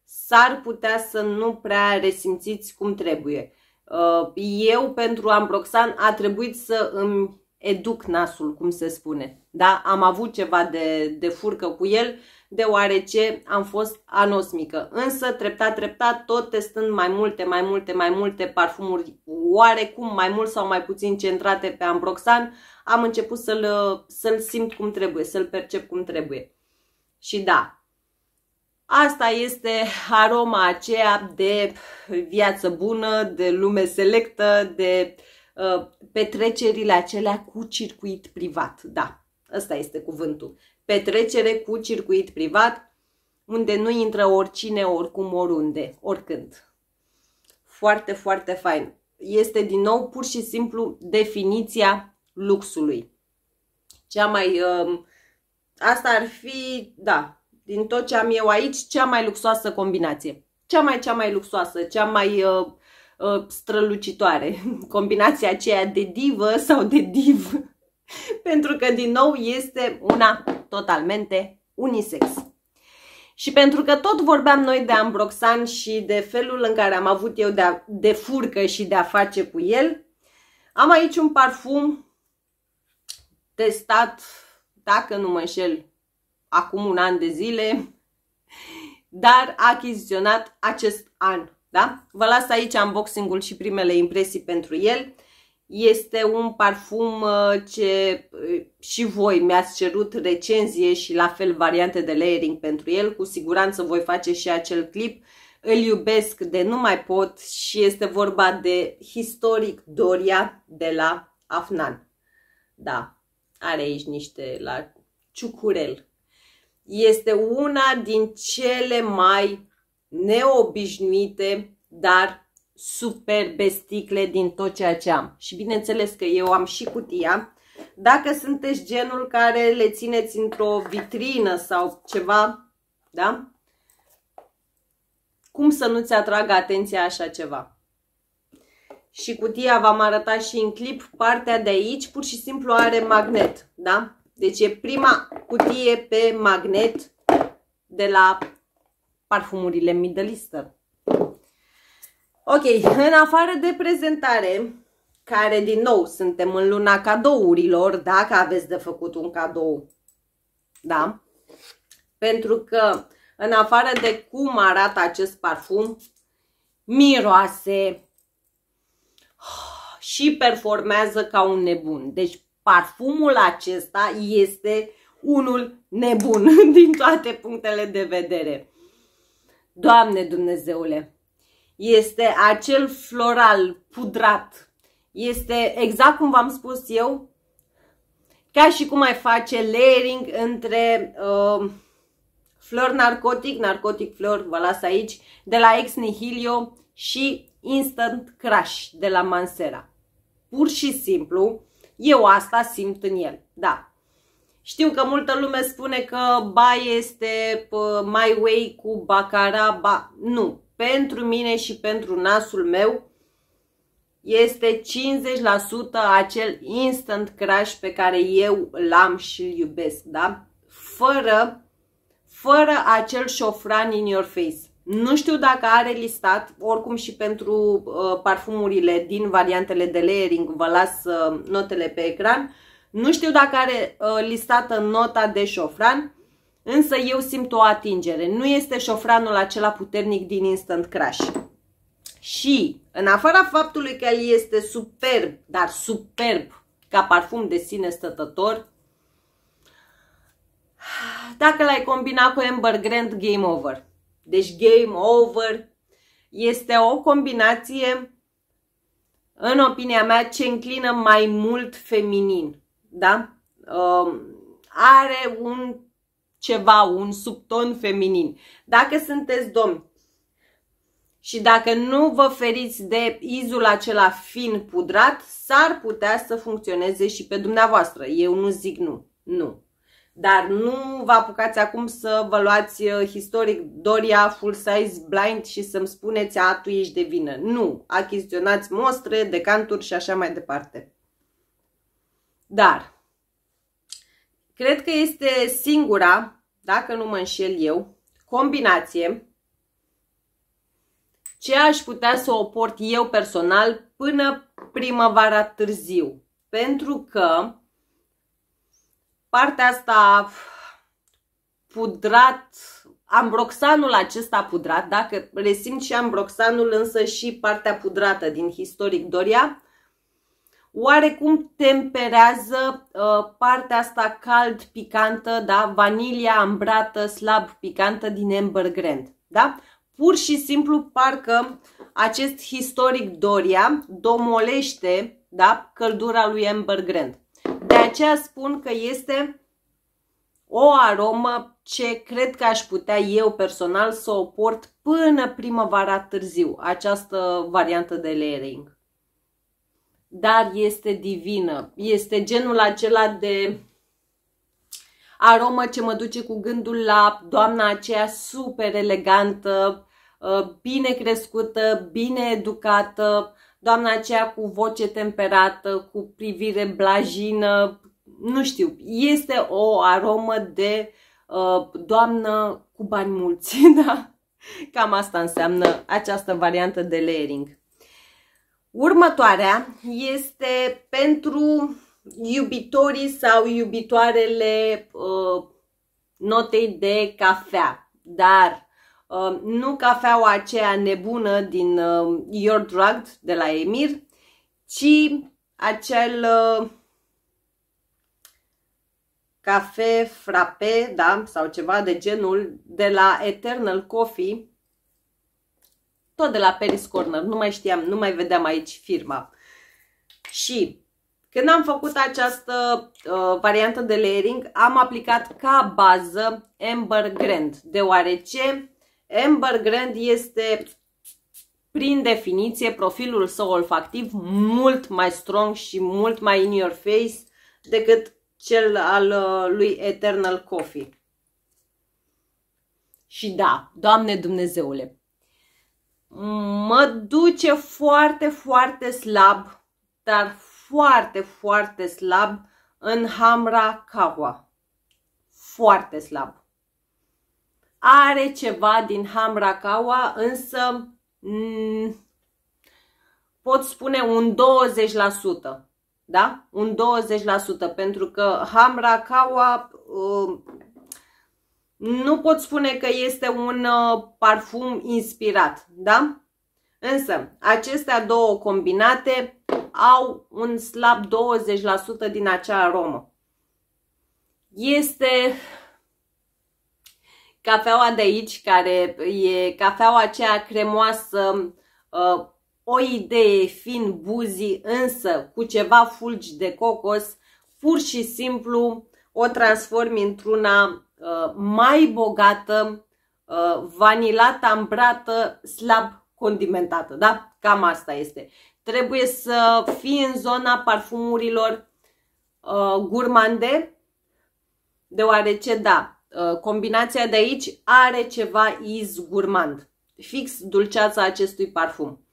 A: s-ar putea să nu prea resimțiți cum trebuie. Uh, eu pentru ambroxan a trebuit să îmi educ nasul, cum se spune. Da? Am avut ceva de, de furcă cu el, deoarece am fost anosmică. Însă, treptat, treptat, tot testând mai multe, mai multe, mai multe parfumuri oarecum mai mult sau mai puțin centrate pe Ambroxan, am început să-l să, -l, simt cum trebuie, să-l percep cum trebuie. Și da, Asta este aroma aceea de viață bună, de lume selectă, de uh, petrecerile acelea cu circuit privat. Da, ăsta este cuvântul petrecere cu circuit privat, unde nu intră oricine, oricum, oriunde, oricând. Foarte, foarte fain. Este din nou pur și simplu definiția luxului. Cea mai... Um, asta ar fi, da, din tot ce am eu aici, cea mai luxoasă combinație. Cea mai, cea mai luxoasă, cea mai uh, uh, strălucitoare. [LAUGHS] Combinația aceea de divă sau de div. [LAUGHS] Pentru că, din nou, este una totalmente unisex. Și pentru că tot vorbeam noi de Ambroxan și de felul în care am avut eu de, a, de furcă și de a face cu el, am aici un parfum testat, dacă nu mă înșel, acum un an de zile, dar achiziționat acest an. Da? Vă las aici unboxing-ul și primele impresii pentru el. Este un parfum uh, ce uh, și voi mi-ați cerut recenzie și la fel variante de layering pentru el. Cu siguranță voi face și acel clip. Îl iubesc de nu mai pot și este vorba de Historic Doria de la Afnan. Da, are aici niște la ciucurel. Este una din cele mai neobișnuite, dar superbe sticle din tot ceea ce am. Și bineînțeles că eu am și cutia. Dacă sunteți genul care le țineți într-o vitrină sau ceva, da? Cum să nu-ți atragă atenția așa ceva? Și cutia v-am arătat și în clip, partea de aici pur și simplu are magnet, da? Deci e prima cutie pe magnet de la parfumurile Middle Eastern. Ok, în afară de prezentare, care din nou suntem în luna cadourilor, dacă aveți de făcut un cadou, da? Pentru că în afară de cum arată acest parfum, miroase și performează ca un nebun. Deci parfumul acesta este unul nebun [LAUGHS] din toate punctele de vedere. Doamne Dumnezeule, este acel floral pudrat. Este exact cum v-am spus eu, ca și cum ai face layering între uh, flori narcotic, narcotic flor, vă las aici, de la Ex Nihilio și Instant Crush de la Mansera. Pur și simplu, eu asta simt în el, da. Știu că multă lume spune că ba este my way cu bacara, ba, nu, pentru mine și pentru nasul meu este 50% acel instant crash pe care eu l-am și îl iubesc, da? Fără, fără acel șofran in your face. Nu știu dacă are listat, oricum și pentru uh, parfumurile din variantele de layering, vă las uh, notele pe ecran. Nu știu dacă are uh, listată nota de șofran, Însă eu simt o atingere. Nu este șofranul acela puternic din Instant Crash. Și, în afara faptului că el este superb, dar superb ca parfum de sine stătător, dacă l-ai combinat cu Amber Grand, game over. Deci game over este o combinație, în opinia mea, ce înclină mai mult feminin. Da? Um, are un ceva, un subton feminin. Dacă sunteți domni și dacă nu vă feriți de izul acela fin pudrat, s-ar putea să funcționeze și pe dumneavoastră. Eu nu zic nu, nu. Dar nu vă apucați acum să vă luați uh, istoric Doria full size blind și să-mi spuneți a, tu ești de vină. Nu, achiziționați mostre, decanturi și așa mai departe. Dar Cred că este singura, dacă nu mă înșel eu, combinație ce aș putea să o port eu personal până primăvara târziu. Pentru că partea asta pudrat, ambroxanul acesta pudrat, dacă resimt și ambroxanul, însă și partea pudrată din Historic Doria, oarecum temperează uh, partea asta cald, picantă, da? vanilia ambrată, slab picantă din Amber Grand. Da? Pur și simplu parcă acest historic Doria domolește da? căldura lui Amber Grand. De aceea spun că este o aromă ce cred că aș putea eu personal să o port până primăvara târziu, această variantă de layering dar este divină. Este genul acela de aromă ce mă duce cu gândul la doamna aceea super elegantă, uh, bine crescută, bine educată, doamna aceea cu voce temperată, cu privire blajină, nu știu, este o aromă de uh, doamnă cu bani mulți, [LAUGHS] da? Cam asta înseamnă această variantă de layering. Următoarea este pentru iubitorii sau iubitoarele uh, notei de cafea, dar uh, nu cafeaua aceea nebună din uh, Your Drug de la Emir, ci acel uh, cafe frappe, da, sau ceva de genul de la Eternal Coffee, tot de la Paris Corner, nu mai știam, nu mai vedeam aici firma. Și când am făcut această uh, variantă de layering, am aplicat ca bază Amber Grand, deoarece Amber Grand este prin definiție profilul său olfactiv mult mai strong și mult mai in your face decât cel al uh, lui Eternal Coffee. Și da, Doamne Dumnezeule, mă duce foarte, foarte slab, dar foarte, foarte slab în Hamra Kawa. Foarte slab. Are ceva din Hamra Kawa, însă mm, pot spune un 20%. Da? Un 20%, pentru că Hamra Kawa uh, nu pot spune că este un uh, parfum inspirat, da? Însă, acestea două combinate au un slab 20% din acea aromă. Este cafeaua de aici, care e cafeaua aceea cremoasă, uh, o idee fin buzi, însă cu ceva fulgi de cocos, pur și simplu o transformi într-una Uh, mai bogată, uh, vanilată, ambrată, slab condimentată, da? Cam asta este. Trebuie să fii în zona parfumurilor uh, gurmande, deoarece, da, combinația de aici are ceva izgurmand. Fix dulceața acestui parfum.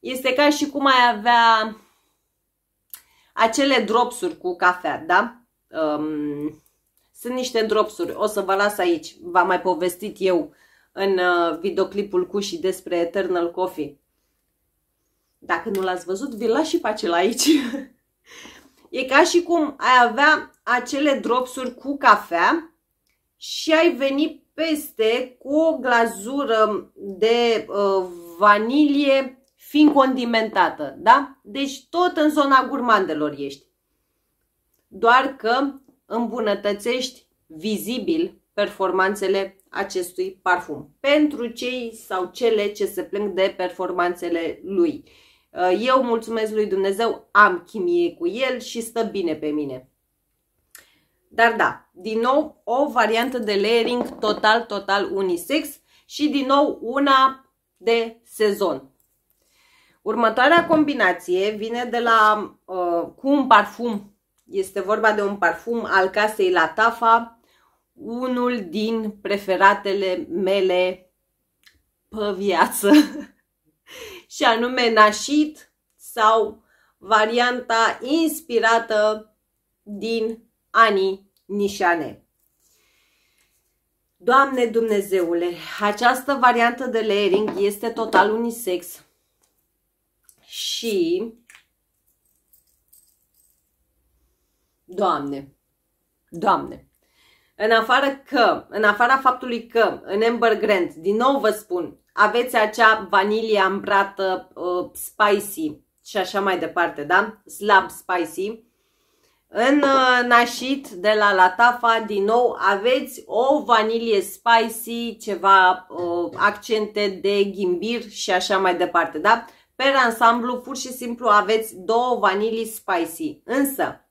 A: Este ca și cum ai avea acele dropsuri cu cafea, da? Um, sunt niște dropsuri, o să vă las aici. V-am mai povestit eu în uh, videoclipul cu și despre Eternal Coffee. Dacă nu l-ați văzut, vi las și pe acela aici. [LAUGHS] E ca și cum ai avea acele dropsuri cu cafea și ai veni peste cu o glazură de uh, vanilie fiind condimentată, da? Deci tot în zona gurmandelor ești. Doar că îmbunătățești vizibil performanțele acestui parfum. Pentru cei sau cele ce se plâng de performanțele lui. Uh, eu mulțumesc lui Dumnezeu, am chimie cu el și stă bine pe mine. Dar da, din nou o variantă de layering total, total unisex și din nou una de sezon. Următoarea combinație vine de la uh, cu un parfum este vorba de un parfum al casei La Tafa, unul din preferatele mele pe viață. [LAUGHS] și anume nașit sau varianta inspirată din anii nișane. Doamne Dumnezeule, această variantă de layering este total unisex și Doamne, Doamne, în afară că, în afara faptului că în Amber Grant, din nou vă spun, aveți acea vanilie ambrată, uh, spicy și așa mai departe, da? Slab spicy. În uh, nașit de la Latafa, din nou, aveți o vanilie spicy, ceva uh, accente de ghimbir și așa mai departe, da? Per ansamblu, pur și simplu, aveți două vanilii spicy. Însă,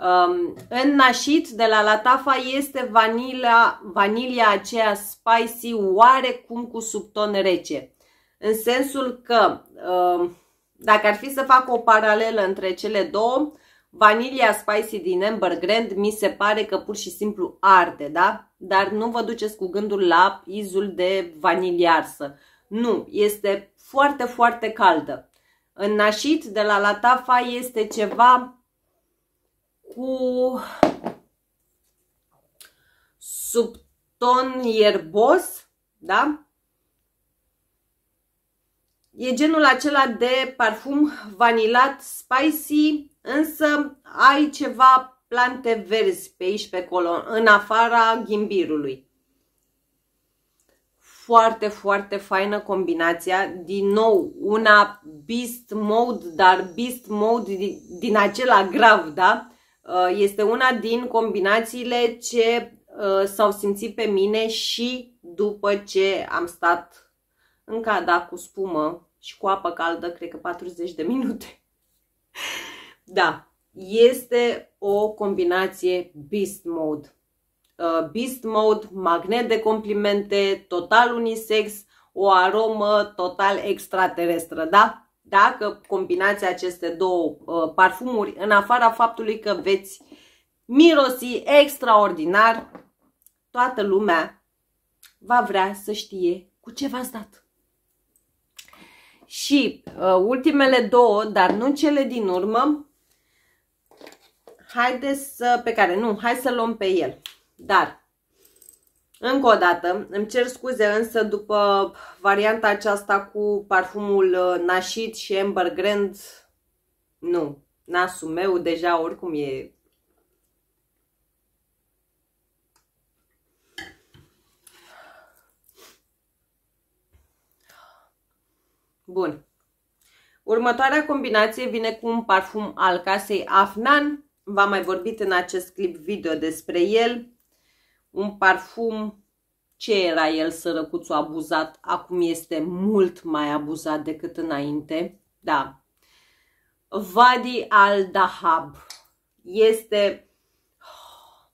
A: Um, în nașit de la Latafa este vanilia, vanilia aceea spicy oarecum cu subton rece. În sensul că, um, dacă ar fi să fac o paralelă între cele două, vanilia spicy din Amber Grand mi se pare că pur și simplu arde, da? Dar nu vă duceți cu gândul la izul de vaniliarsă. Nu, este foarte, foarte caldă. În nașit de la Latafa este ceva cu subton ierbos, da? E genul acela de parfum vanilat spicy, însă ai ceva plante verzi pe aici pe acolo, în afara ghimbirului. Foarte, foarte faină combinația. Din nou, una beast mode, dar beast mode din, din acela grav, da? Uh, este una din combinațiile ce uh, s-au simțit pe mine și după ce am stat în cada cu spumă și cu apă caldă, cred că 40 de minute. [LAUGHS] Da, este o combinație Beast Mode. Uh, beast Mode, magnet de complimente, total unisex, o aromă total extraterestră, da? dacă combinați aceste două uh, parfumuri, în afara faptului că veți mirosi extraordinar, toată lumea va vrea să știe cu ce v-ați dat. Și uh, ultimele două, dar nu cele din urmă, haideți să, pe care, nu, hai să luăm pe el. Dar încă o dată, îmi cer scuze însă după varianta aceasta cu parfumul uh, Nașit și Amber Grand, nu, nasul meu deja oricum e Bun. Următoarea combinație vine cu un parfum al casei Afnan. V-am mai vorbit în acest clip video despre el un parfum, ce era el sărăcuțul abuzat, acum este mult mai abuzat decât înainte, da. Vadi al Dahab este oh,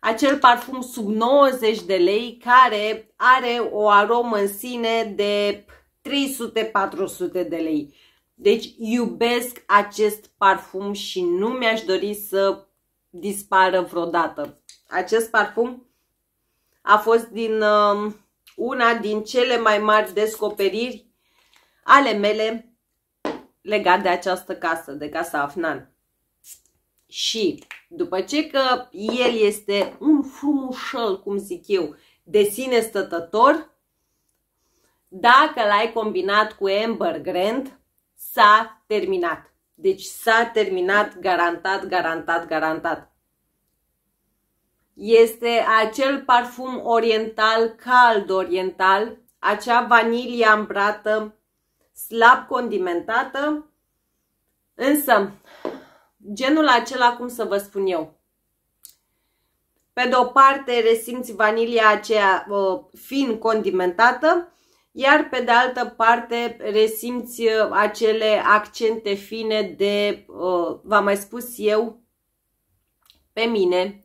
A: acel parfum sub 90 de lei care are o aromă în sine de 300-400 de lei. Deci iubesc acest parfum și nu mi-aș dori să dispară vreodată. Acest parfum a fost din uh, una din cele mai mari descoperiri ale mele legat de această casă, de casa Afnan. Și după ce că el este un frumușel, cum zic eu, de sine stătător, dacă l-ai combinat cu Amber Grand, s-a terminat. Deci s-a terminat garantat, garantat, garantat este acel parfum oriental, cald oriental, acea vanilie ambrată, slab condimentată, însă genul acela, cum să vă spun eu, pe de o parte resimți vanilia aceea uh, fin condimentată, iar pe de altă parte resimți uh, acele accente fine de, uh, v-am mai spus eu, pe mine,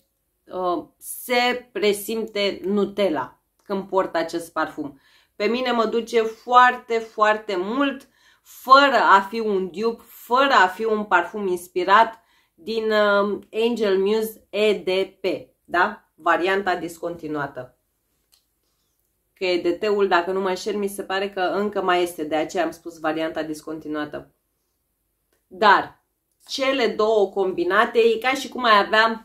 A: Uh, se presimte Nutella când port acest parfum. Pe mine mă duce foarte, foarte mult fără a fi un dupe, fără a fi un parfum inspirat din uh, Angel Muse EDP, da? Varianta discontinuată. Că EDT-ul, dacă nu mă înșel, mi se pare că încă mai este, de aceea am spus varianta discontinuată. Dar cele două combinate e ca și cum mai aveam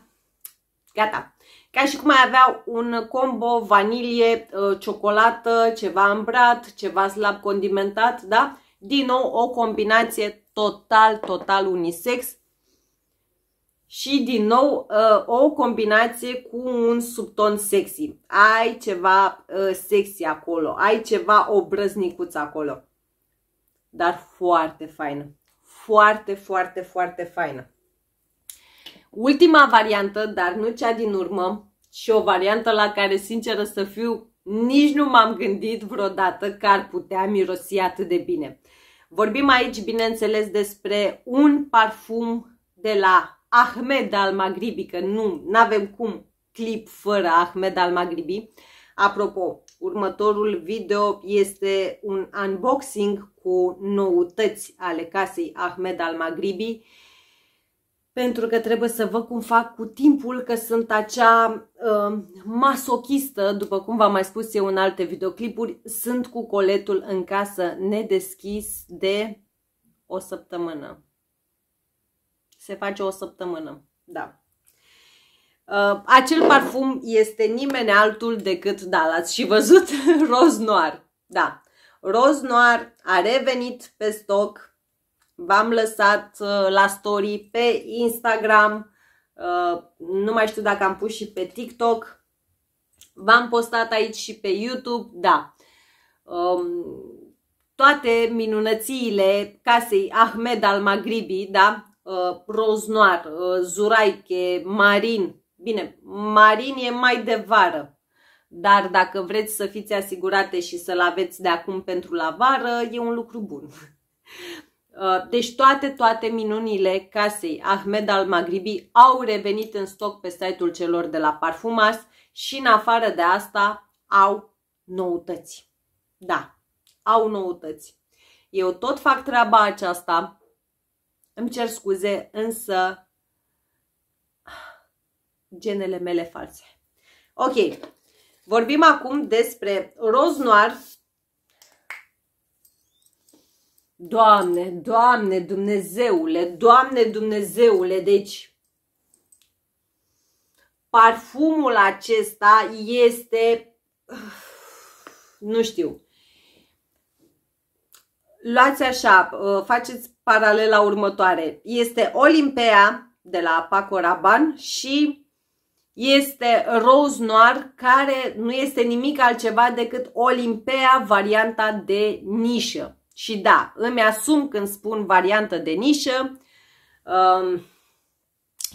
A: Gata. Ca și cum ai avea un combo vanilie, ă, ciocolată, ceva îmbrat, ceva slab condimentat, da? Din nou o combinație total, total unisex și din nou ă, o combinație cu un subton sexy. Ai ceva ă, sexy acolo, ai ceva obrăznicuț acolo. Dar foarte faină. Foarte, foarte, foarte faină ultima variantă, dar nu cea din urmă, și o variantă la care, sinceră să fiu, nici nu m-am gândit vreodată că ar putea mirosi atât de bine. Vorbim aici, bineînțeles, despre un parfum de la Ahmed al Magribi, că nu n-am avem cum clip fără Ahmed al Magribi. Apropo, următorul video este un unboxing cu noutăți ale casei Ahmed al Magribi pentru că trebuie să văd cum fac cu timpul, că sunt acea uh, masochistă, după cum v-am mai spus eu în alte videoclipuri, sunt cu coletul în casă nedeschis de o săptămână. Se face o săptămână, da. Uh, acel parfum este nimeni altul decât, da, l-ați și văzut, [LAUGHS] Roz Noir. Da, Roz Noir a revenit pe stoc v-am lăsat uh, la story pe Instagram, uh, nu mai știu dacă am pus și pe TikTok, v-am postat aici și pe YouTube, da. Um, toate minunățiile casei Ahmed al Maghribi. da, uh, Roznoar, Zuraiche, Marin, bine, Marin e mai de vară, dar dacă vreți să fiți asigurate și să-l aveți de acum pentru la vară, e un lucru bun. [LAUGHS] Uh, deci toate, toate minunile casei Ahmed al Magribi au revenit în stoc pe site-ul celor de la Parfumas și în afară de asta au noutăți. Da, au noutăți. Eu tot fac treaba aceasta, îmi cer scuze, însă genele mele false. Ok, vorbim acum despre roz noir Doamne, Doamne Dumnezeule, Doamne Dumnezeule, deci parfumul acesta este, nu știu, luați așa, uh, faceți paralela următoare. Este Olimpea de la Paco Raban și este Rose Noir, care nu este nimic altceva decât Olimpea, varianta de nișă. Și da, îmi asum când spun variantă de nișă, um,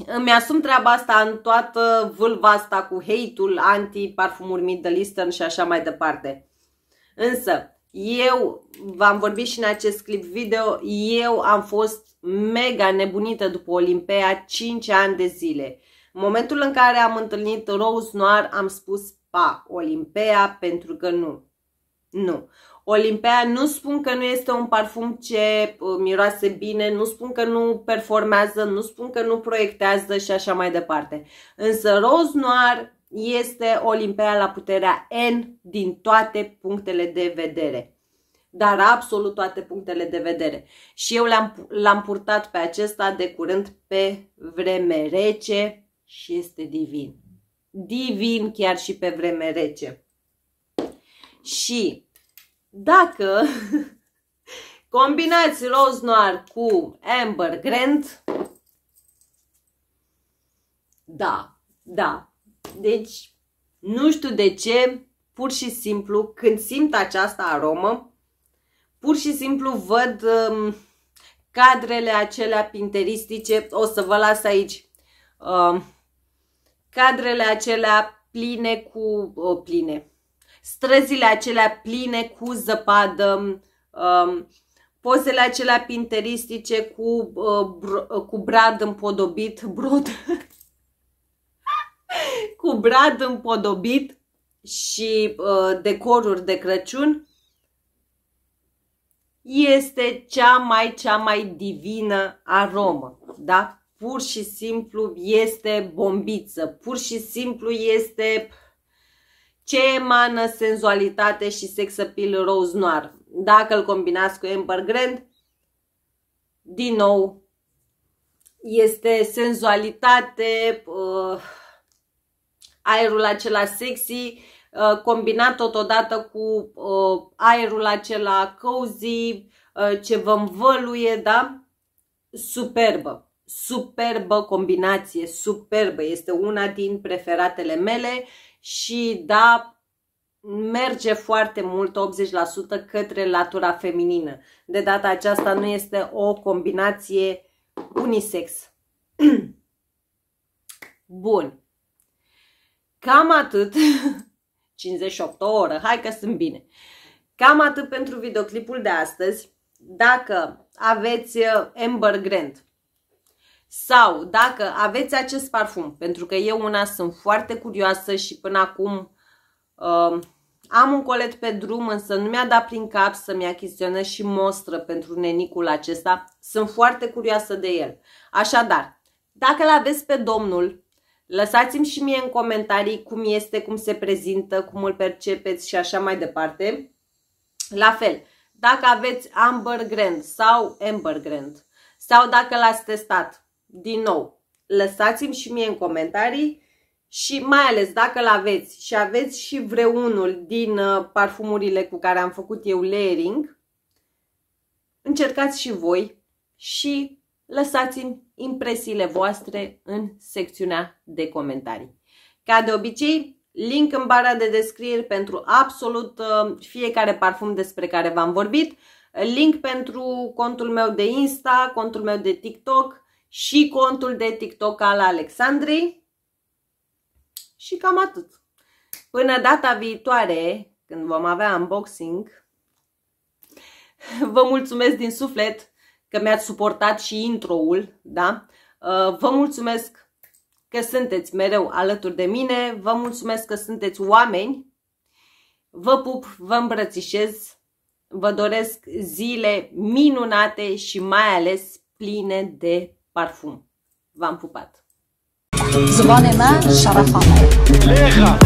A: îmi asum treaba asta în toată vâlva asta cu hate-ul, anti-parfumuri middle și așa mai departe. Însă, eu, v-am vorbit și în acest clip video, eu am fost mega nebunită după Olimpea 5 ani de zile. În momentul în care am întâlnit Rose Noir, am spus, pa, Olimpea, pentru că nu. Nu. Olimpea nu spun că nu este un parfum ce uh, miroase bine, nu spun că nu performează, nu spun că nu proiectează și așa mai departe. Însă Rose Noir este Olimpea la puterea N din toate punctele de vedere. Dar absolut toate punctele de vedere. Și eu l-am purtat pe acesta de curând pe vreme rece și este divin. Divin chiar și pe vreme rece. Și dacă [LAUGHS] combinați roz noir cu amber grand, da, da. Deci, nu știu de ce, pur și simplu, când simt această aromă, pur și simplu văd um, cadrele acelea pinteristice, o să vă las aici, um, cadrele acelea pline cu, o, pline, străzile acelea pline cu zăpadă, um, pozele acelea pinteristice cu, uh, cu brad împodobit, [LAUGHS] brod, cu brad împodobit și uh, decoruri de Crăciun, este cea mai, cea mai divină aromă, da? Pur și simplu este bombiță, pur și simplu este ce emană senzualitate și sex appeal rose noir. Dacă îl combinați cu Amber Grand, din nou, este senzualitate, uh, aerul acela sexy, uh, combinat totodată cu uh, aerul acela cozy, ce vă învăluie, da? Superbă! Superbă combinație, superbă! Este una din preferatele mele și da, merge foarte mult, 80% către latura feminină. De data aceasta nu este o combinație unisex. [CLEARS THROAT] Bun. Cam atât. 58 [LAUGHS] ore hai că sunt bine. Cam atât pentru videoclipul de astăzi. Dacă aveți uh, Amber Grant, sau dacă aveți acest parfum, pentru că eu una sunt foarte curioasă și până acum uh, am un colet pe drum, însă nu mi-a dat prin cap să-mi achiziționez și mostră pentru nenicul acesta. Sunt foarte curioasă de el. Așadar, dacă l-aveți pe domnul, lăsați-mi și mie în comentarii cum este, cum se prezintă, cum îl percepeți și așa mai departe. La fel, dacă aveți Amber Grand sau Amber Grand sau dacă l-ați testat, din nou, lăsați-mi și mie în comentarii și mai ales dacă l-aveți și aveți și vreunul din uh, parfumurile cu care am făcut eu layering, încercați și voi și lăsați-mi impresiile voastre în secțiunea de comentarii. Ca de obicei, link în bara de descriere pentru absolut uh, fiecare parfum despre care v-am vorbit, link pentru contul meu de Insta, contul meu de TikTok, și contul de TikTok al Alexandrei. Și cam atât. Până data viitoare, când vom avea unboxing, vă mulțumesc din suflet că mi-ați suportat și intro-ul, da? Uh, vă mulțumesc că sunteți mereu alături de mine, vă mulțumesc că sunteți oameni, vă pup, vă îmbrățișez, vă doresc zile minunate și mai ales pline de parfum. V-am pupat! Zvone ma, Sharafa